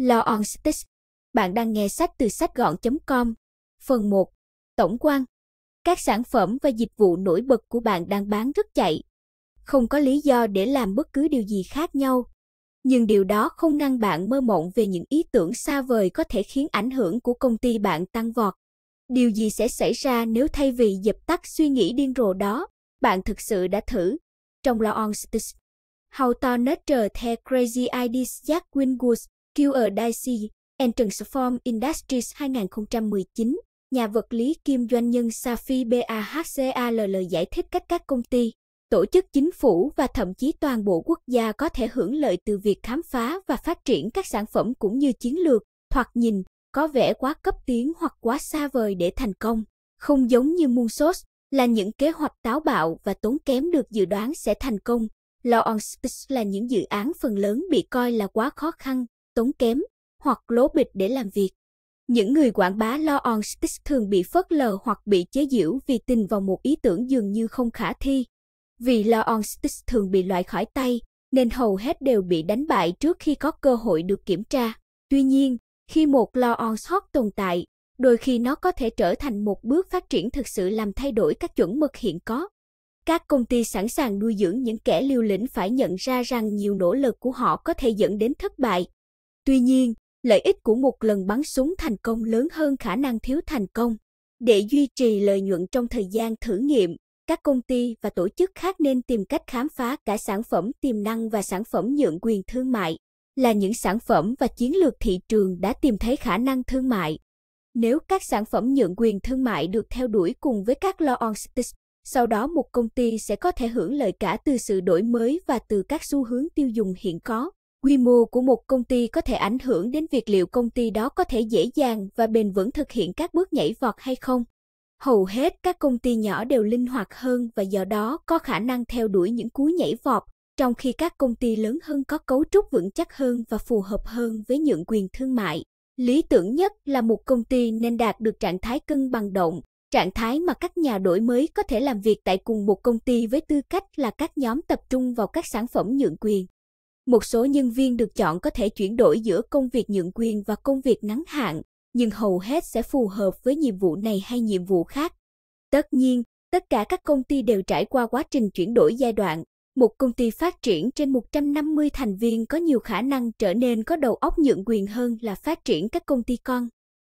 Law on Sticks. Bạn đang nghe sách từ sách gọn.com. Phần 1. Tổng quan. Các sản phẩm và dịch vụ nổi bật của bạn đang bán rất chạy. Không có lý do để làm bất cứ điều gì khác nhau. Nhưng điều đó không ngăn bạn mơ mộng về những ý tưởng xa vời có thể khiến ảnh hưởng của công ty bạn tăng vọt. Điều gì sẽ xảy ra nếu thay vì dập tắt suy nghĩ điên rồ đó, bạn thực sự đã thử? Trong Law on Sticks. How to Nurture the Crazy Ideas Jack Wingwood QR Dicey Entrance Form Industries 2019, nhà vật lý kim doanh nhân Safi BAHCALL giải thích cách các công ty, tổ chức chính phủ và thậm chí toàn bộ quốc gia có thể hưởng lợi từ việc khám phá và phát triển các sản phẩm cũng như chiến lược, thoạt nhìn, có vẻ quá cấp tiến hoặc quá xa vời để thành công. Không giống như Moonsos, là những kế hoạch táo bạo và tốn kém được dự đoán sẽ thành công. Law on Space là những dự án phần lớn bị coi là quá khó khăn tốn kém hoặc lố bịch để làm việc. Những người quảng bá lo on stick thường bị phớt lờ hoặc bị chế giễu vì tin vào một ý tưởng dường như không khả thi. Vì lo on stick thường bị loại khỏi tay, nên hầu hết đều bị đánh bại trước khi có cơ hội được kiểm tra. Tuy nhiên, khi một lo on hot tồn tại, đôi khi nó có thể trở thành một bước phát triển thực sự làm thay đổi các chuẩn mực hiện có. Các công ty sẵn sàng nuôi dưỡng những kẻ liều lĩnh phải nhận ra rằng nhiều nỗ lực của họ có thể dẫn đến thất bại, Tuy nhiên, lợi ích của một lần bắn súng thành công lớn hơn khả năng thiếu thành công. Để duy trì lợi nhuận trong thời gian thử nghiệm, các công ty và tổ chức khác nên tìm cách khám phá cả sản phẩm tiềm năng và sản phẩm nhượng quyền thương mại, là những sản phẩm và chiến lược thị trường đã tìm thấy khả năng thương mại. Nếu các sản phẩm nhượng quyền thương mại được theo đuổi cùng với các law on sticks, sau đó một công ty sẽ có thể hưởng lợi cả từ sự đổi mới và từ các xu hướng tiêu dùng hiện có. Quy mô của một công ty có thể ảnh hưởng đến việc liệu công ty đó có thể dễ dàng và bền vững thực hiện các bước nhảy vọt hay không. Hầu hết các công ty nhỏ đều linh hoạt hơn và do đó có khả năng theo đuổi những cú nhảy vọt, trong khi các công ty lớn hơn có cấu trúc vững chắc hơn và phù hợp hơn với nhượng quyền thương mại. Lý tưởng nhất là một công ty nên đạt được trạng thái cân bằng động, trạng thái mà các nhà đổi mới có thể làm việc tại cùng một công ty với tư cách là các nhóm tập trung vào các sản phẩm nhượng quyền một số nhân viên được chọn có thể chuyển đổi giữa công việc nhượng quyền và công việc ngắn hạn, nhưng hầu hết sẽ phù hợp với nhiệm vụ này hay nhiệm vụ khác. Tất nhiên, tất cả các công ty đều trải qua quá trình chuyển đổi giai đoạn. Một công ty phát triển trên 150 thành viên có nhiều khả năng trở nên có đầu óc nhượng quyền hơn là phát triển các công ty con.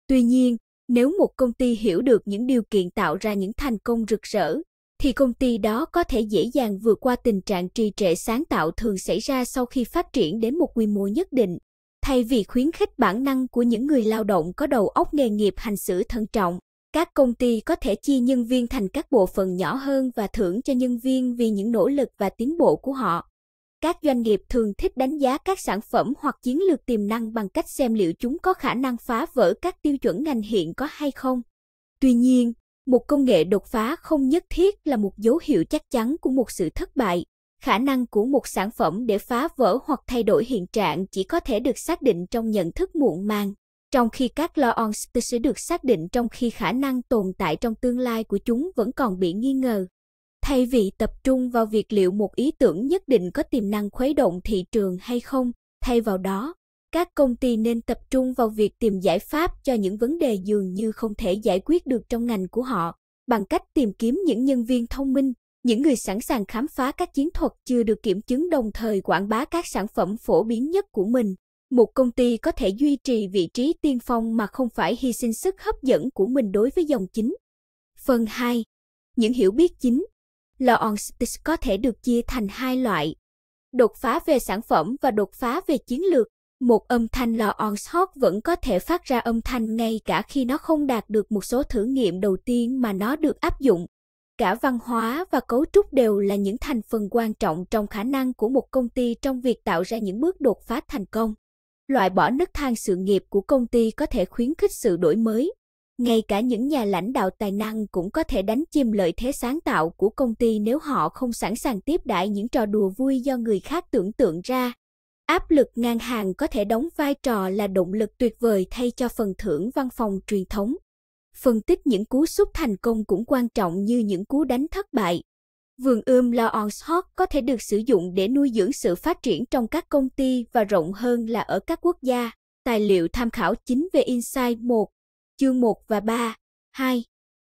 Tuy nhiên, nếu một công ty hiểu được những điều kiện tạo ra những thành công rực rỡ thì công ty đó có thể dễ dàng vượt qua tình trạng trì trệ sáng tạo thường xảy ra sau khi phát triển đến một quy mô nhất định thay vì khuyến khích bản năng của những người lao động có đầu óc nghề nghiệp hành xử thận trọng các công ty có thể chia nhân viên thành các bộ phận nhỏ hơn và thưởng cho nhân viên vì những nỗ lực và tiến bộ của họ các doanh nghiệp thường thích đánh giá các sản phẩm hoặc chiến lược tiềm năng bằng cách xem liệu chúng có khả năng phá vỡ các tiêu chuẩn ngành hiện có hay không tuy nhiên một công nghệ đột phá không nhất thiết là một dấu hiệu chắc chắn của một sự thất bại khả năng của một sản phẩm để phá vỡ hoặc thay đổi hiện trạng chỉ có thể được xác định trong nhận thức muộn màng trong khi các loons sẽ được xác định trong khi khả năng tồn tại trong tương lai của chúng vẫn còn bị nghi ngờ thay vì tập trung vào việc liệu một ý tưởng nhất định có tiềm năng khuấy động thị trường hay không thay vào đó các công ty nên tập trung vào việc tìm giải pháp cho những vấn đề dường như không thể giải quyết được trong ngành của họ bằng cách tìm kiếm những nhân viên thông minh những người sẵn sàng khám phá các chiến thuật chưa được kiểm chứng đồng thời quảng bá các sản phẩm phổ biến nhất của mình một công ty có thể duy trì vị trí tiên phong mà không phải hy sinh sức hấp dẫn của mình đối với dòng chính phần 2 những hiểu biết chính Lawrence có thể được chia thành hai loại đột phá về sản phẩm và đột phá về chiến lược một âm thanh lò on hot vẫn có thể phát ra âm thanh ngay cả khi nó không đạt được một số thử nghiệm đầu tiên mà nó được áp dụng. Cả văn hóa và cấu trúc đều là những thành phần quan trọng trong khả năng của một công ty trong việc tạo ra những bước đột phá thành công. Loại bỏ nấc thang sự nghiệp của công ty có thể khuyến khích sự đổi mới. Ngay cả những nhà lãnh đạo tài năng cũng có thể đánh chìm lợi thế sáng tạo của công ty nếu họ không sẵn sàng tiếp đãi những trò đùa vui do người khác tưởng tượng ra áp lực ngang hàng có thể đóng vai trò là động lực tuyệt vời thay cho phần thưởng văn phòng truyền thống. Phân tích những cú sút thành công cũng quan trọng như những cú đánh thất bại. Vườn ươm Lawrence Hawk có thể được sử dụng để nuôi dưỡng sự phát triển trong các công ty và rộng hơn là ở các quốc gia. Tài liệu tham khảo chính về Insight 1, chương 1 và 3, 2,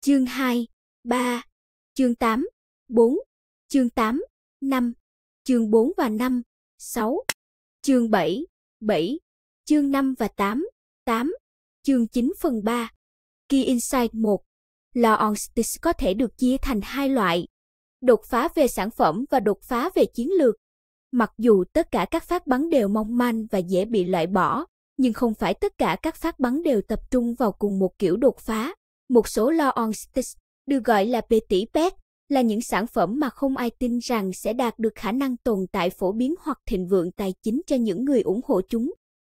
chương 2, 3, chương 8, 4, chương 8, 5, chương 4 và 5, 6. Chương 7, 7, chương 5 và 8, 8, chương 9 phần 3. Key Insight 1. Laonstis có thể được chia thành hai loại, đột phá về sản phẩm và đột phá về chiến lược. Mặc dù tất cả các phát bắn đều mong manh và dễ bị loại bỏ, nhưng không phải tất cả các phát bắn đều tập trung vào cùng một kiểu đột phá. Một số Laonstis, được gọi là Petit Pet, là những sản phẩm mà không ai tin rằng sẽ đạt được khả năng tồn tại phổ biến hoặc thịnh vượng tài chính cho những người ủng hộ chúng.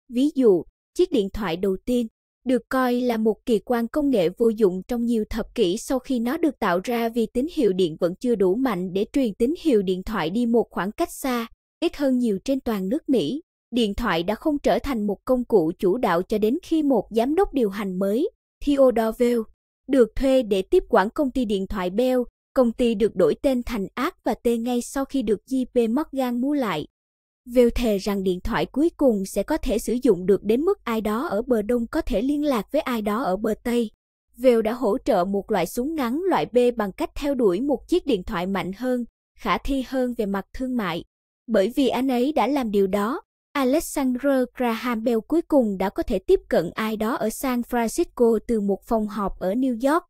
Ví dụ, chiếc điện thoại đầu tiên được coi là một kỳ quan công nghệ vô dụng trong nhiều thập kỷ sau khi nó được tạo ra vì tín hiệu điện vẫn chưa đủ mạnh để truyền tín hiệu điện thoại đi một khoảng cách xa, ít hơn nhiều trên toàn nước Mỹ. Điện thoại đã không trở thành một công cụ chủ đạo cho đến khi một giám đốc điều hành mới, Theodore Bell, được thuê để tiếp quản công ty điện thoại Bell, Công ty được đổi tên thành Ác và T ngay sau khi được JP Morgan mua lại. Vêu thề rằng điện thoại cuối cùng sẽ có thể sử dụng được đến mức ai đó ở bờ đông có thể liên lạc với ai đó ở bờ tây. Vêu đã hỗ trợ một loại súng ngắn loại B bằng cách theo đuổi một chiếc điện thoại mạnh hơn, khả thi hơn về mặt thương mại. Bởi vì anh ấy đã làm điều đó, Alexander Graham Bell cuối cùng đã có thể tiếp cận ai đó ở San Francisco từ một phòng họp ở New York.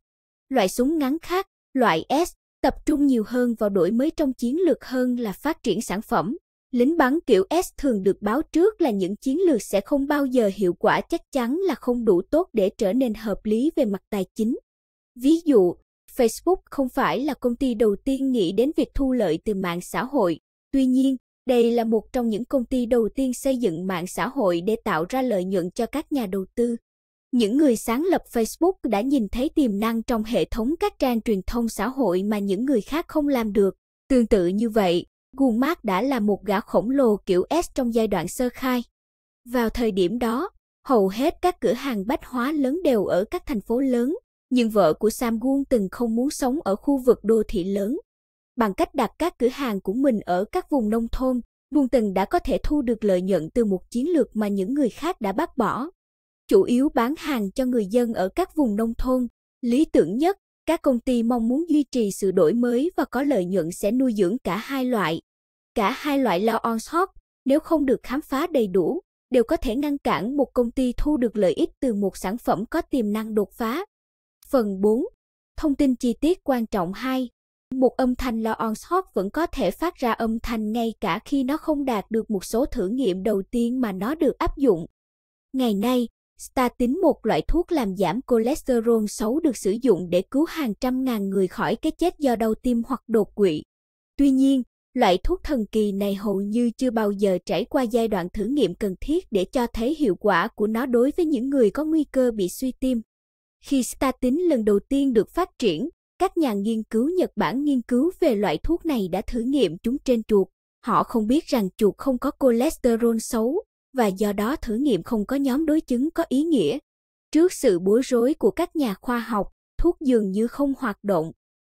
Loại súng ngắn khác, Loại S tập trung nhiều hơn vào đổi mới trong chiến lược hơn là phát triển sản phẩm. Lính bắn kiểu S thường được báo trước là những chiến lược sẽ không bao giờ hiệu quả chắc chắn là không đủ tốt để trở nên hợp lý về mặt tài chính. Ví dụ, Facebook không phải là công ty đầu tiên nghĩ đến việc thu lợi từ mạng xã hội. Tuy nhiên, đây là một trong những công ty đầu tiên xây dựng mạng xã hội để tạo ra lợi nhuận cho các nhà đầu tư những người sáng lập Facebook đã nhìn thấy tiềm năng trong hệ thống các trang truyền thông xã hội mà những người khác không làm được. Tương tự như vậy, Google đã là một gã khổng lồ kiểu S trong giai đoạn sơ khai. Vào thời điểm đó, hầu hết các cửa hàng bách hóa lớn đều ở các thành phố lớn, nhưng vợ của Sam Gun từng không muốn sống ở khu vực đô thị lớn. Bằng cách đặt các cửa hàng của mình ở các vùng nông thôn, Gun từng đã có thể thu được lợi nhuận từ một chiến lược mà những người khác đã bác bỏ chủ yếu bán hàng cho người dân ở các vùng nông thôn. Lý tưởng nhất, các công ty mong muốn duy trì sự đổi mới và có lợi nhuận sẽ nuôi dưỡng cả hai loại. Cả hai loại lao on shop, nếu không được khám phá đầy đủ, đều có thể ngăn cản một công ty thu được lợi ích từ một sản phẩm có tiềm năng đột phá. Phần 4. Thông tin chi tiết quan trọng 2. Một âm thanh lo on shop vẫn có thể phát ra âm thanh ngay cả khi nó không đạt được một số thử nghiệm đầu tiên mà nó được áp dụng. Ngày nay, Statin một loại thuốc làm giảm cholesterol xấu được sử dụng để cứu hàng trăm ngàn người khỏi cái chết do đau tim hoặc đột quỵ. Tuy nhiên, loại thuốc thần kỳ này hầu như chưa bao giờ trải qua giai đoạn thử nghiệm cần thiết để cho thấy hiệu quả của nó đối với những người có nguy cơ bị suy tim. Khi statin lần đầu tiên được phát triển, các nhà nghiên cứu Nhật Bản nghiên cứu về loại thuốc này đã thử nghiệm chúng trên chuột. Họ không biết rằng chuột không có cholesterol xấu và do đó thử nghiệm không có nhóm đối chứng có ý nghĩa. Trước sự bối rối của các nhà khoa học, thuốc dường như không hoạt động.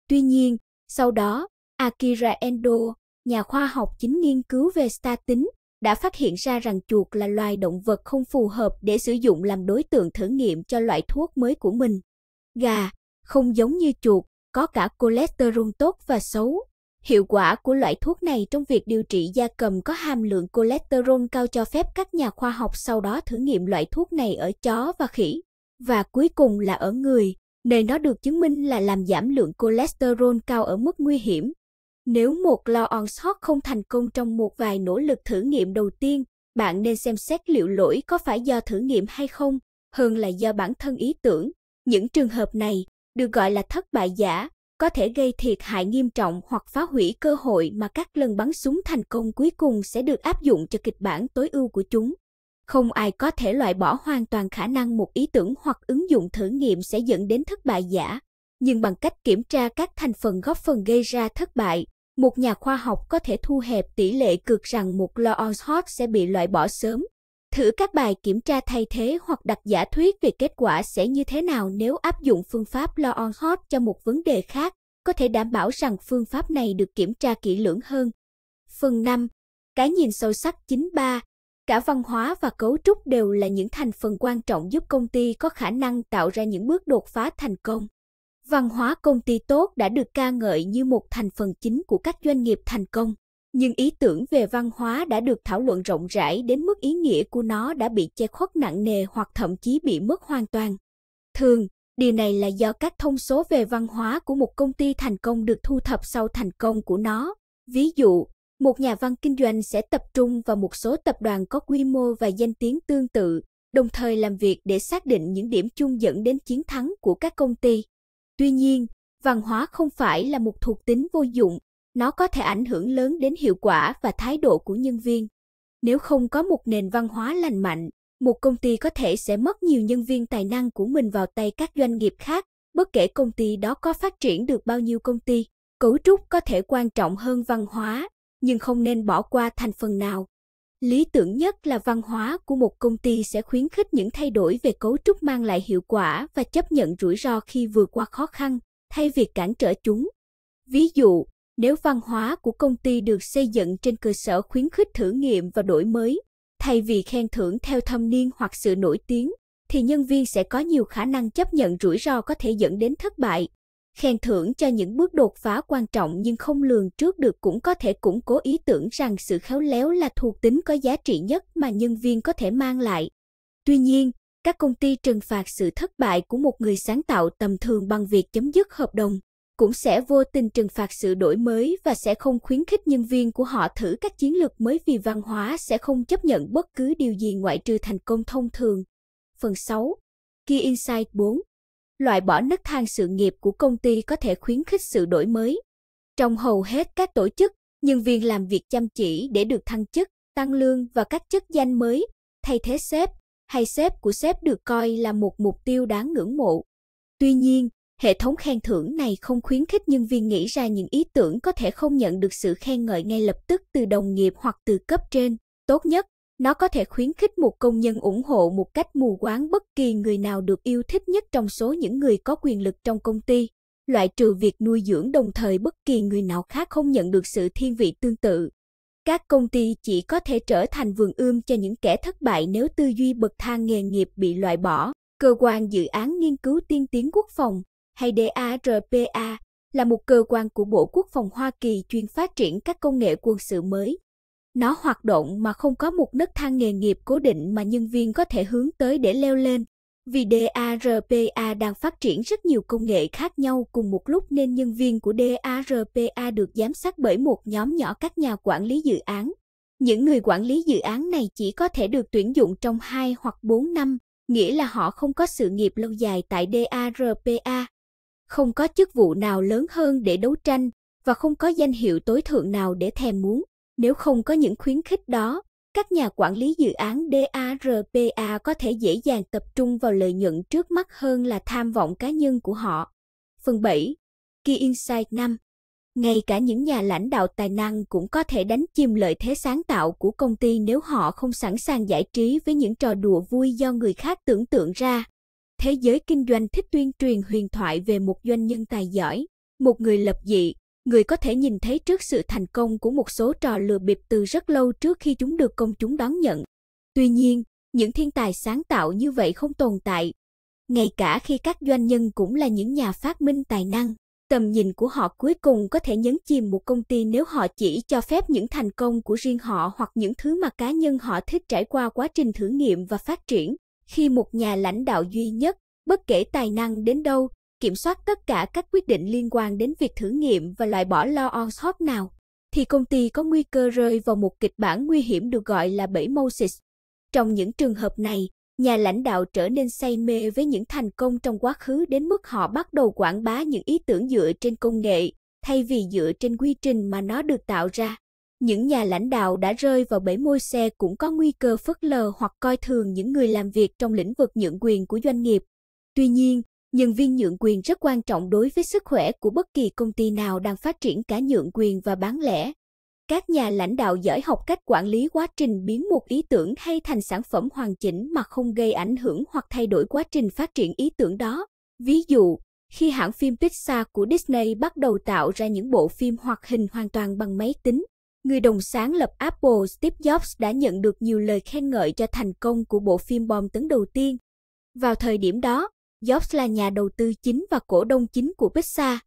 Tuy nhiên, sau đó, Akira Endo, nhà khoa học chính nghiên cứu về statin, đã phát hiện ra rằng chuột là loài động vật không phù hợp để sử dụng làm đối tượng thử nghiệm cho loại thuốc mới của mình. Gà, không giống như chuột, có cả cholesterol tốt và xấu, Hiệu quả của loại thuốc này trong việc điều trị da cầm có hàm lượng cholesterol cao cho phép các nhà khoa học sau đó thử nghiệm loại thuốc này ở chó và khỉ, và cuối cùng là ở người, nơi nó được chứng minh là làm giảm lượng cholesterol cao ở mức nguy hiểm. Nếu một lo on sót không thành công trong một vài nỗ lực thử nghiệm đầu tiên, bạn nên xem xét liệu lỗi có phải do thử nghiệm hay không, hơn là do bản thân ý tưởng. Những trường hợp này được gọi là thất bại giả có thể gây thiệt hại nghiêm trọng hoặc phá hủy cơ hội mà các lần bắn súng thành công cuối cùng sẽ được áp dụng cho kịch bản tối ưu của chúng. Không ai có thể loại bỏ hoàn toàn khả năng một ý tưởng hoặc ứng dụng thử nghiệm sẽ dẫn đến thất bại giả, nhưng bằng cách kiểm tra các thành phần góp phần gây ra thất bại, một nhà khoa học có thể thu hẹp tỷ lệ cực rằng một lo hot sẽ bị loại bỏ sớm Thử các bài kiểm tra thay thế hoặc đặt giả thuyết về kết quả sẽ như thế nào nếu áp dụng phương pháp Law on Hot cho một vấn đề khác, có thể đảm bảo rằng phương pháp này được kiểm tra kỹ lưỡng hơn. Phần 5. Cái nhìn sâu sắc 93. Cả văn hóa và cấu trúc đều là những thành phần quan trọng giúp công ty có khả năng tạo ra những bước đột phá thành công. Văn hóa công ty tốt đã được ca ngợi như một thành phần chính của các doanh nghiệp thành công nhưng ý tưởng về văn hóa đã được thảo luận rộng rãi đến mức ý nghĩa của nó đã bị che khuất nặng nề hoặc thậm chí bị mất hoàn toàn. Thường, điều này là do các thông số về văn hóa của một công ty thành công được thu thập sau thành công của nó. Ví dụ, một nhà văn kinh doanh sẽ tập trung vào một số tập đoàn có quy mô và danh tiếng tương tự, đồng thời làm việc để xác định những điểm chung dẫn đến chiến thắng của các công ty. Tuy nhiên, văn hóa không phải là một thuộc tính vô dụng nó có thể ảnh hưởng lớn đến hiệu quả và thái độ của nhân viên. Nếu không có một nền văn hóa lành mạnh, một công ty có thể sẽ mất nhiều nhân viên tài năng của mình vào tay các doanh nghiệp khác, bất kể công ty đó có phát triển được bao nhiêu công ty. Cấu trúc có thể quan trọng hơn văn hóa, nhưng không nên bỏ qua thành phần nào. Lý tưởng nhất là văn hóa của một công ty sẽ khuyến khích những thay đổi về cấu trúc mang lại hiệu quả và chấp nhận rủi ro khi vượt qua khó khăn, thay vì cản trở chúng. Ví dụ, nếu văn hóa của công ty được xây dựng trên cơ sở khuyến khích thử nghiệm và đổi mới, thay vì khen thưởng theo thâm niên hoặc sự nổi tiếng, thì nhân viên sẽ có nhiều khả năng chấp nhận rủi ro có thể dẫn đến thất bại. Khen thưởng cho những bước đột phá quan trọng nhưng không lường trước được cũng có thể củng cố ý tưởng rằng sự khéo léo là thuộc tính có giá trị nhất mà nhân viên có thể mang lại. Tuy nhiên, các công ty trừng phạt sự thất bại của một người sáng tạo tầm thường bằng việc chấm dứt hợp đồng cũng sẽ vô tình trừng phạt sự đổi mới và sẽ không khuyến khích nhân viên của họ thử các chiến lược mới vì văn hóa sẽ không chấp nhận bất cứ điều gì ngoại trừ thành công thông thường. Phần 6. Key Insight 4. Loại bỏ nấc thang sự nghiệp của công ty có thể khuyến khích sự đổi mới. Trong hầu hết các tổ chức, nhân viên làm việc chăm chỉ để được thăng chức, tăng lương và các chức danh mới, thay thế sếp hay sếp của sếp được coi là một mục tiêu đáng ngưỡng mộ. Tuy nhiên, Hệ thống khen thưởng này không khuyến khích nhân viên nghĩ ra những ý tưởng có thể không nhận được sự khen ngợi ngay lập tức từ đồng nghiệp hoặc từ cấp trên. Tốt nhất, nó có thể khuyến khích một công nhân ủng hộ một cách mù quáng bất kỳ người nào được yêu thích nhất trong số những người có quyền lực trong công ty, loại trừ việc nuôi dưỡng đồng thời bất kỳ người nào khác không nhận được sự thiên vị tương tự. Các công ty chỉ có thể trở thành vườn ươm cho những kẻ thất bại nếu tư duy bậc thang nghề nghiệp bị loại bỏ. Cơ quan dự án nghiên cứu tiên tiến quốc phòng hay DARPA, là một cơ quan của Bộ Quốc phòng Hoa Kỳ chuyên phát triển các công nghệ quân sự mới. Nó hoạt động mà không có một nấc thang nghề nghiệp cố định mà nhân viên có thể hướng tới để leo lên, vì DARPA đang phát triển rất nhiều công nghệ khác nhau cùng một lúc nên nhân viên của DARPA được giám sát bởi một nhóm nhỏ các nhà quản lý dự án. Những người quản lý dự án này chỉ có thể được tuyển dụng trong 2 hoặc 4 năm, nghĩa là họ không có sự nghiệp lâu dài tại DARPA không có chức vụ nào lớn hơn để đấu tranh và không có danh hiệu tối thượng nào để thèm muốn. Nếu không có những khuyến khích đó, các nhà quản lý dự án DARPA có thể dễ dàng tập trung vào lợi nhuận trước mắt hơn là tham vọng cá nhân của họ. Phần 7. Key Insight 5 Ngay cả những nhà lãnh đạo tài năng cũng có thể đánh chìm lợi thế sáng tạo của công ty nếu họ không sẵn sàng giải trí với những trò đùa vui do người khác tưởng tượng ra. Thế giới kinh doanh thích tuyên truyền huyền thoại về một doanh nhân tài giỏi, một người lập dị, người có thể nhìn thấy trước sự thành công của một số trò lừa bịp từ rất lâu trước khi chúng được công chúng đón nhận. Tuy nhiên, những thiên tài sáng tạo như vậy không tồn tại. Ngay cả khi các doanh nhân cũng là những nhà phát minh tài năng, tầm nhìn của họ cuối cùng có thể nhấn chìm một công ty nếu họ chỉ cho phép những thành công của riêng họ hoặc những thứ mà cá nhân họ thích trải qua quá trình thử nghiệm và phát triển khi một nhà lãnh đạo duy nhất, bất kể tài năng đến đâu, kiểm soát tất cả các quyết định liên quan đến việc thử nghiệm và loại bỏ lo on shop nào, thì công ty có nguy cơ rơi vào một kịch bản nguy hiểm được gọi là bẫy Moses. Trong những trường hợp này, nhà lãnh đạo trở nên say mê với những thành công trong quá khứ đến mức họ bắt đầu quảng bá những ý tưởng dựa trên công nghệ thay vì dựa trên quy trình mà nó được tạo ra những nhà lãnh đạo đã rơi vào bể môi xe cũng có nguy cơ phớt lờ hoặc coi thường những người làm việc trong lĩnh vực nhượng quyền của doanh nghiệp. Tuy nhiên, nhân viên nhượng quyền rất quan trọng đối với sức khỏe của bất kỳ công ty nào đang phát triển cả nhượng quyền và bán lẻ. Các nhà lãnh đạo giỏi học cách quản lý quá trình biến một ý tưởng hay thành sản phẩm hoàn chỉnh mà không gây ảnh hưởng hoặc thay đổi quá trình phát triển ý tưởng đó. Ví dụ, khi hãng phim Pixar của Disney bắt đầu tạo ra những bộ phim hoạt hình hoàn toàn bằng máy tính, Người đồng sáng lập Apple Steve Jobs đã nhận được nhiều lời khen ngợi cho thành công của bộ phim bom tấn đầu tiên. Vào thời điểm đó, Jobs là nhà đầu tư chính và cổ đông chính của Pixar.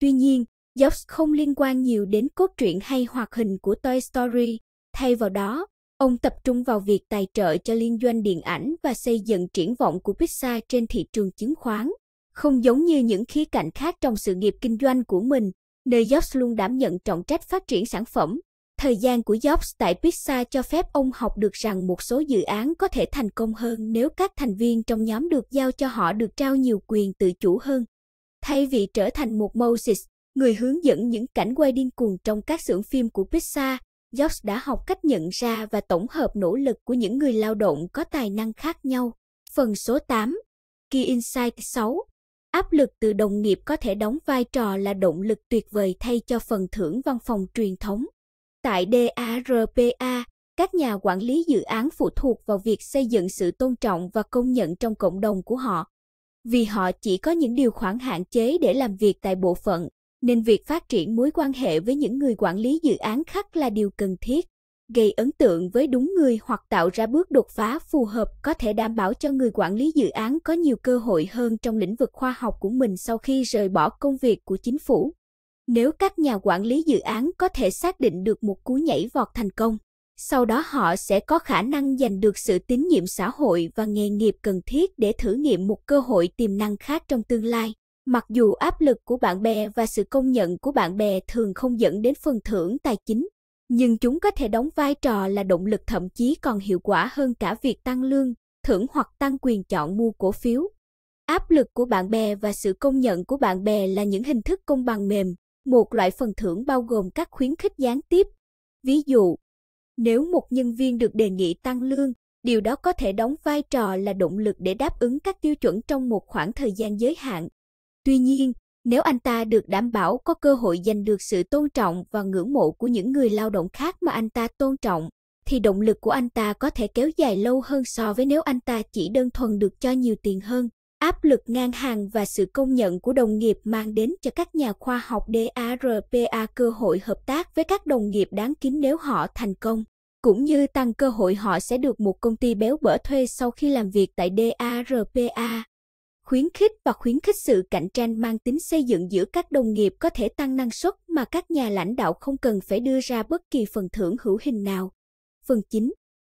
Tuy nhiên, Jobs không liên quan nhiều đến cốt truyện hay hoạt hình của Toy Story. Thay vào đó, ông tập trung vào việc tài trợ cho liên doanh điện ảnh và xây dựng triển vọng của Pixar trên thị trường chứng khoán. Không giống như những khía cạnh khác trong sự nghiệp kinh doanh của mình, nơi Jobs luôn đảm nhận trọng trách phát triển sản phẩm, Thời gian của Jobs tại Pixar cho phép ông học được rằng một số dự án có thể thành công hơn nếu các thành viên trong nhóm được giao cho họ được trao nhiều quyền tự chủ hơn. Thay vì trở thành một Moses, người hướng dẫn những cảnh quay điên cuồng trong các xưởng phim của Pixar, Jobs đã học cách nhận ra và tổng hợp nỗ lực của những người lao động có tài năng khác nhau. Phần số 8 Key Insight 6 Áp lực từ đồng nghiệp có thể đóng vai trò là động lực tuyệt vời thay cho phần thưởng văn phòng truyền thống. Tại DARPA, các nhà quản lý dự án phụ thuộc vào việc xây dựng sự tôn trọng và công nhận trong cộng đồng của họ. Vì họ chỉ có những điều khoản hạn chế để làm việc tại bộ phận, nên việc phát triển mối quan hệ với những người quản lý dự án khác là điều cần thiết. Gây ấn tượng với đúng người hoặc tạo ra bước đột phá phù hợp có thể đảm bảo cho người quản lý dự án có nhiều cơ hội hơn trong lĩnh vực khoa học của mình sau khi rời bỏ công việc của chính phủ. Nếu các nhà quản lý dự án có thể xác định được một cú nhảy vọt thành công, sau đó họ sẽ có khả năng giành được sự tín nhiệm xã hội và nghề nghiệp cần thiết để thử nghiệm một cơ hội tiềm năng khác trong tương lai. Mặc dù áp lực của bạn bè và sự công nhận của bạn bè thường không dẫn đến phần thưởng tài chính, nhưng chúng có thể đóng vai trò là động lực thậm chí còn hiệu quả hơn cả việc tăng lương, thưởng hoặc tăng quyền chọn mua cổ phiếu. Áp lực của bạn bè và sự công nhận của bạn bè là những hình thức công bằng mềm, một loại phần thưởng bao gồm các khuyến khích gián tiếp. Ví dụ, nếu một nhân viên được đề nghị tăng lương, điều đó có thể đóng vai trò là động lực để đáp ứng các tiêu chuẩn trong một khoảng thời gian giới hạn. Tuy nhiên, nếu anh ta được đảm bảo có cơ hội giành được sự tôn trọng và ngưỡng mộ của những người lao động khác mà anh ta tôn trọng, thì động lực của anh ta có thể kéo dài lâu hơn so với nếu anh ta chỉ đơn thuần được cho nhiều tiền hơn áp lực ngang hàng và sự công nhận của đồng nghiệp mang đến cho các nhà khoa học DARPA cơ hội hợp tác với các đồng nghiệp đáng kính nếu họ thành công, cũng như tăng cơ hội họ sẽ được một công ty béo bở thuê sau khi làm việc tại DARPA. Khuyến khích và khuyến khích sự cạnh tranh mang tính xây dựng giữa các đồng nghiệp có thể tăng năng suất mà các nhà lãnh đạo không cần phải đưa ra bất kỳ phần thưởng hữu hình nào. Phần 9.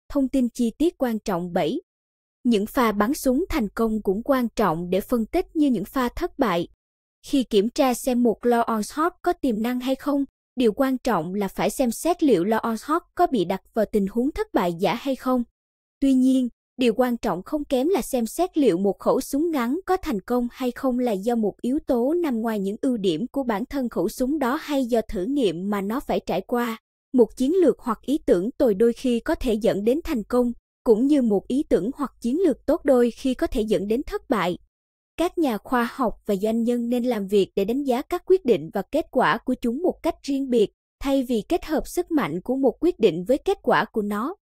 Thông tin chi tiết quan trọng 7 những pha bắn súng thành công cũng quan trọng để phân tích như những pha thất bại. Khi kiểm tra xem một Lawrence shot có tiềm năng hay không, điều quan trọng là phải xem xét liệu Lawrence shot có bị đặt vào tình huống thất bại giả hay không. Tuy nhiên, điều quan trọng không kém là xem xét liệu một khẩu súng ngắn có thành công hay không là do một yếu tố nằm ngoài những ưu điểm của bản thân khẩu súng đó hay do thử nghiệm mà nó phải trải qua. Một chiến lược hoặc ý tưởng tồi đôi khi có thể dẫn đến thành công, cũng như một ý tưởng hoặc chiến lược tốt đôi khi có thể dẫn đến thất bại. Các nhà khoa học và doanh nhân nên làm việc để đánh giá các quyết định và kết quả của chúng một cách riêng biệt, thay vì kết hợp sức mạnh của một quyết định với kết quả của nó.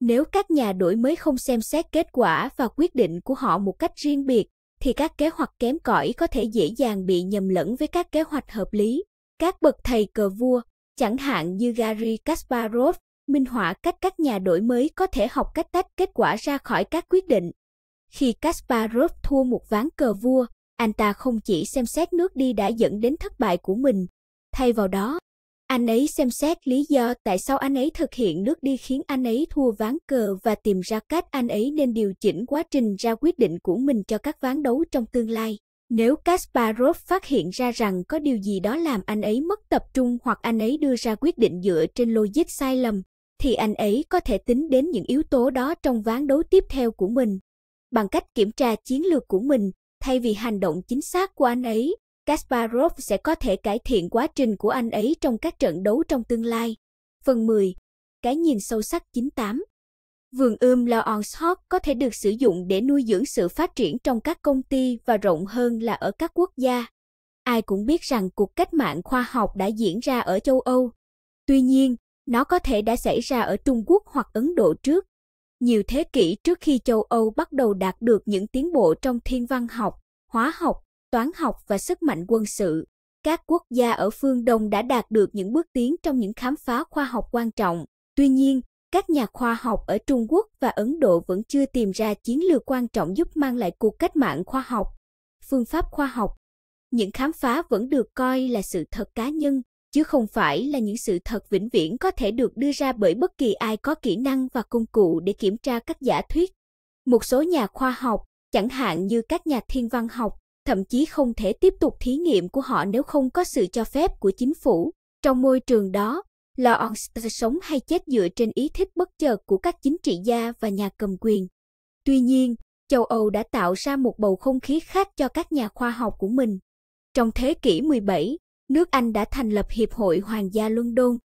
Nếu các nhà đổi mới không xem xét kết quả và quyết định của họ một cách riêng biệt, thì các kế hoạch kém cỏi có thể dễ dàng bị nhầm lẫn với các kế hoạch hợp lý. Các bậc thầy cờ vua, chẳng hạn như Gary Kasparov, minh họa cách các nhà đổi mới có thể học cách tách kết quả ra khỏi các quyết định. Khi Kasparov thua một ván cờ vua, anh ta không chỉ xem xét nước đi đã dẫn đến thất bại của mình, thay vào đó, anh ấy xem xét lý do tại sao anh ấy thực hiện nước đi khiến anh ấy thua ván cờ và tìm ra cách anh ấy nên điều chỉnh quá trình ra quyết định của mình cho các ván đấu trong tương lai. Nếu Kasparov phát hiện ra rằng có điều gì đó làm anh ấy mất tập trung hoặc anh ấy đưa ra quyết định dựa trên logic sai lầm, thì anh ấy có thể tính đến những yếu tố đó trong ván đấu tiếp theo của mình. Bằng cách kiểm tra chiến lược của mình, thay vì hành động chính xác của anh ấy, Kasparov sẽ có thể cải thiện quá trình của anh ấy trong các trận đấu trong tương lai. Phần 10. Cái nhìn sâu sắc 98 Vườn ươm La Onshot có thể được sử dụng để nuôi dưỡng sự phát triển trong các công ty và rộng hơn là ở các quốc gia. Ai cũng biết rằng cuộc cách mạng khoa học đã diễn ra ở châu Âu. Tuy nhiên, nó có thể đã xảy ra ở Trung Quốc hoặc Ấn Độ trước, nhiều thế kỷ trước khi châu Âu bắt đầu đạt được những tiến bộ trong thiên văn học, hóa học, toán học và sức mạnh quân sự. Các quốc gia ở phương Đông đã đạt được những bước tiến trong những khám phá khoa học quan trọng. Tuy nhiên, các nhà khoa học ở Trung Quốc và Ấn Độ vẫn chưa tìm ra chiến lược quan trọng giúp mang lại cuộc cách mạng khoa học, phương pháp khoa học. Những khám phá vẫn được coi là sự thật cá nhân, chứ không phải là những sự thật vĩnh viễn có thể được đưa ra bởi bất kỳ ai có kỹ năng và công cụ để kiểm tra các giả thuyết. Một số nhà khoa học, chẳng hạn như các nhà thiên văn học, thậm chí không thể tiếp tục thí nghiệm của họ nếu không có sự cho phép của chính phủ. Trong môi trường đó, Lawrence sống hay chết dựa trên ý thích bất chợt của các chính trị gia và nhà cầm quyền. Tuy nhiên, châu Âu đã tạo ra một bầu không khí khác cho các nhà khoa học của mình. Trong thế kỷ 17, nước Anh đã thành lập Hiệp hội Hoàng gia London.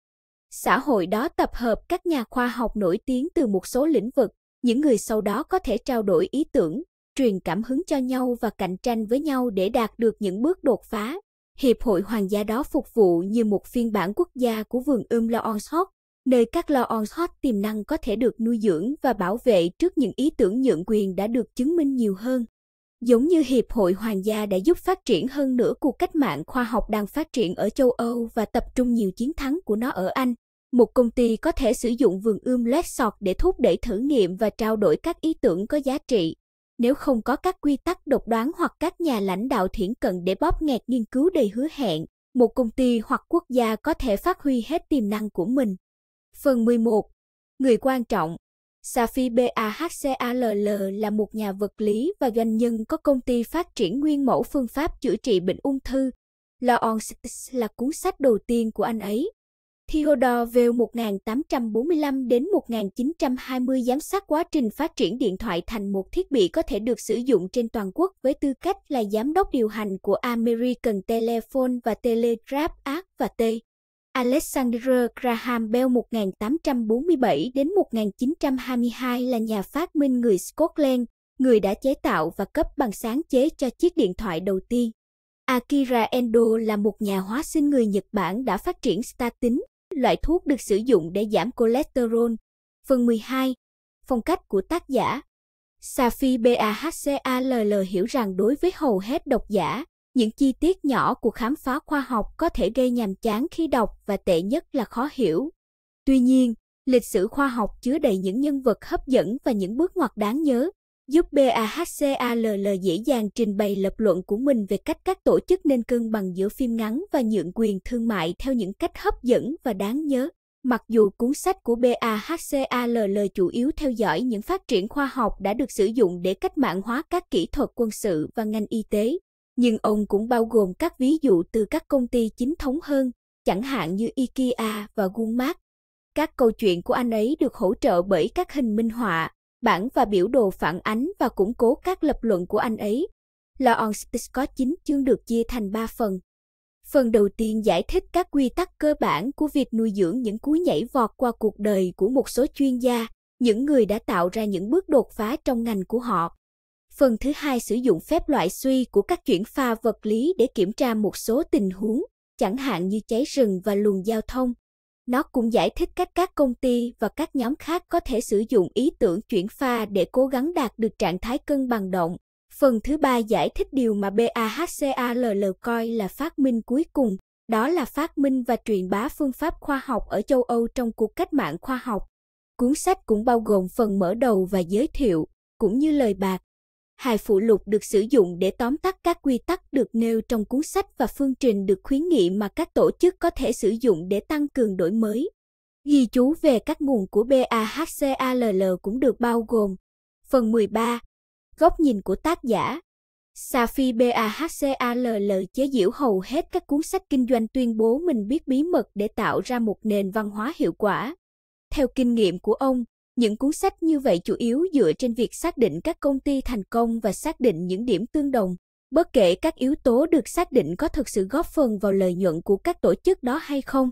Xã hội đó tập hợp các nhà khoa học nổi tiếng từ một số lĩnh vực, những người sau đó có thể trao đổi ý tưởng, truyền cảm hứng cho nhau và cạnh tranh với nhau để đạt được những bước đột phá. Hiệp hội Hoàng gia đó phục vụ như một phiên bản quốc gia của vườn ươm Lawrence Hawk, nơi các Lawrence Hawk tiềm năng có thể được nuôi dưỡng và bảo vệ trước những ý tưởng nhượng quyền đã được chứng minh nhiều hơn giống như Hiệp hội Hoàng gia đã giúp phát triển hơn nữa cuộc cách mạng khoa học đang phát triển ở châu Âu và tập trung nhiều chiến thắng của nó ở Anh. Một công ty có thể sử dụng vườn ươm Lexot để thúc đẩy thử nghiệm và trao đổi các ý tưởng có giá trị. Nếu không có các quy tắc độc đoán hoặc các nhà lãnh đạo thiển cận để bóp nghẹt nghiên cứu đầy hứa hẹn, một công ty hoặc quốc gia có thể phát huy hết tiềm năng của mình. Phần 11. Người quan trọng Safi BAHCALL là một nhà vật lý và doanh nhân có công ty phát triển nguyên mẫu phương pháp chữa trị bệnh ung thư. Law on Six là cuốn sách đầu tiên của anh ấy. Theodore Veil 1845 đến 1920 giám sát quá trình phát triển điện thoại thành một thiết bị có thể được sử dụng trên toàn quốc với tư cách là giám đốc điều hành của American Telephone và Telegraph Act và T. Alexander Graham Bell 1847 đến 1922 là nhà phát minh người Scotland, người đã chế tạo và cấp bằng sáng chế cho chiếc điện thoại đầu tiên. Akira Endo là một nhà hóa sinh người Nhật Bản đã phát triển statin, loại thuốc được sử dụng để giảm cholesterol. Phần 12. Phong cách của tác giả Safi BAHCALL hiểu rằng đối với hầu hết độc giả, những chi tiết nhỏ của khám phá khoa học có thể gây nhàm chán khi đọc và tệ nhất là khó hiểu. Tuy nhiên, lịch sử khoa học chứa đầy những nhân vật hấp dẫn và những bước ngoặt đáng nhớ, giúp BAHCALL dễ dàng trình bày lập luận của mình về cách các tổ chức nên cân bằng giữa phim ngắn và nhượng quyền thương mại theo những cách hấp dẫn và đáng nhớ. Mặc dù cuốn sách của BAHCALL chủ yếu theo dõi những phát triển khoa học đã được sử dụng để cách mạng hóa các kỹ thuật quân sự và ngành y tế, nhưng ông cũng bao gồm các ví dụ từ các công ty chính thống hơn, chẳng hạn như IKEA và Walmart. Các câu chuyện của anh ấy được hỗ trợ bởi các hình minh họa, bản và biểu đồ phản ánh và củng cố các lập luận của anh ấy. Laon có 9 chương được chia thành 3 phần. Phần đầu tiên giải thích các quy tắc cơ bản của việc nuôi dưỡng những cú nhảy vọt qua cuộc đời của một số chuyên gia, những người đã tạo ra những bước đột phá trong ngành của họ. Phần thứ hai sử dụng phép loại suy của các chuyển pha vật lý để kiểm tra một số tình huống, chẳng hạn như cháy rừng và luồng giao thông. Nó cũng giải thích cách các công ty và các nhóm khác có thể sử dụng ý tưởng chuyển pha để cố gắng đạt được trạng thái cân bằng động. Phần thứ ba giải thích điều mà BAHCALL coi là phát minh cuối cùng, đó là phát minh và truyền bá phương pháp khoa học ở châu Âu trong cuộc cách mạng khoa học. Cuốn sách cũng bao gồm phần mở đầu và giới thiệu, cũng như lời bạc, hai phụ lục được sử dụng để tóm tắt các quy tắc được nêu trong cuốn sách và phương trình được khuyến nghị mà các tổ chức có thể sử dụng để tăng cường đổi mới. Ghi chú về các nguồn của BAHCALL cũng được bao gồm Phần 13 Góc nhìn của tác giả Safi BAHCALL chế giễu hầu hết các cuốn sách kinh doanh tuyên bố mình biết bí mật để tạo ra một nền văn hóa hiệu quả. Theo kinh nghiệm của ông, những cuốn sách như vậy chủ yếu dựa trên việc xác định các công ty thành công và xác định những điểm tương đồng, bất kể các yếu tố được xác định có thực sự góp phần vào lợi nhuận của các tổ chức đó hay không.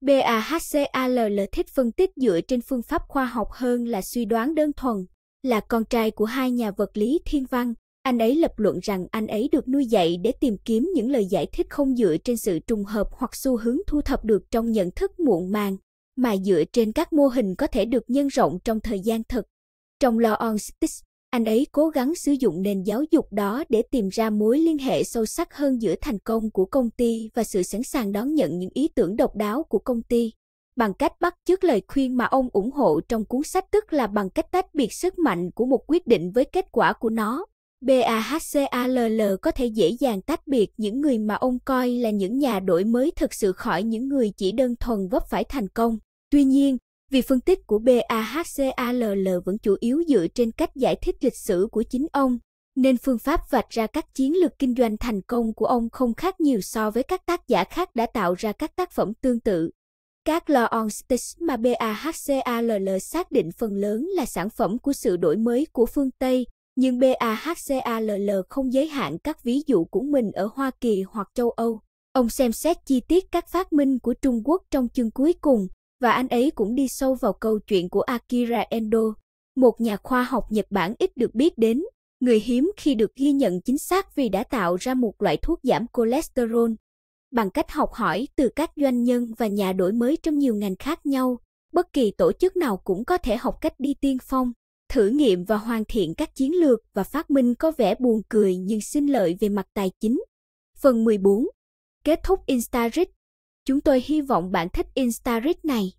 BAHCALL thích phân tích dựa trên phương pháp khoa học hơn là suy đoán đơn thuần. Là con trai của hai nhà vật lý thiên văn, anh ấy lập luận rằng anh ấy được nuôi dạy để tìm kiếm những lời giải thích không dựa trên sự trùng hợp hoặc xu hướng thu thập được trong nhận thức muộn màng mà dựa trên các mô hình có thể được nhân rộng trong thời gian thực. Trong Law on Sticks, anh ấy cố gắng sử dụng nền giáo dục đó để tìm ra mối liên hệ sâu sắc hơn giữa thành công của công ty và sự sẵn sàng đón nhận những ý tưởng độc đáo của công ty bằng cách bắt chước lời khuyên mà ông ủng hộ trong cuốn sách tức là bằng cách tách biệt sức mạnh của một quyết định với kết quả của nó. BAHCALL có thể dễ dàng tách biệt những người mà ông coi là những nhà đổi mới thực sự khỏi những người chỉ đơn thuần vấp phải thành công. Tuy nhiên, vì phân tích của BAHCALL vẫn chủ yếu dựa trên cách giải thích lịch sử của chính ông, nên phương pháp vạch ra các chiến lược kinh doanh thành công của ông không khác nhiều so với các tác giả khác đã tạo ra các tác phẩm tương tự. Các lo on stage mà BAHCALL xác định phần lớn là sản phẩm của sự đổi mới của phương Tây, nhưng BAHCALL không giới hạn các ví dụ của mình ở Hoa Kỳ hoặc châu Âu. Ông xem xét chi tiết các phát minh của Trung Quốc trong chương cuối cùng, và anh ấy cũng đi sâu vào câu chuyện của Akira Endo, một nhà khoa học Nhật Bản ít được biết đến, người hiếm khi được ghi nhận chính xác vì đã tạo ra một loại thuốc giảm cholesterol bằng cách học hỏi từ các doanh nhân và nhà đổi mới trong nhiều ngành khác nhau. Bất kỳ tổ chức nào cũng có thể học cách đi tiên phong, thử nghiệm và hoàn thiện các chiến lược và phát minh có vẻ buồn cười nhưng sinh lợi về mặt tài chính. Phần 14. Kết thúc Instarit Chúng tôi hy vọng bạn thích Instarit này.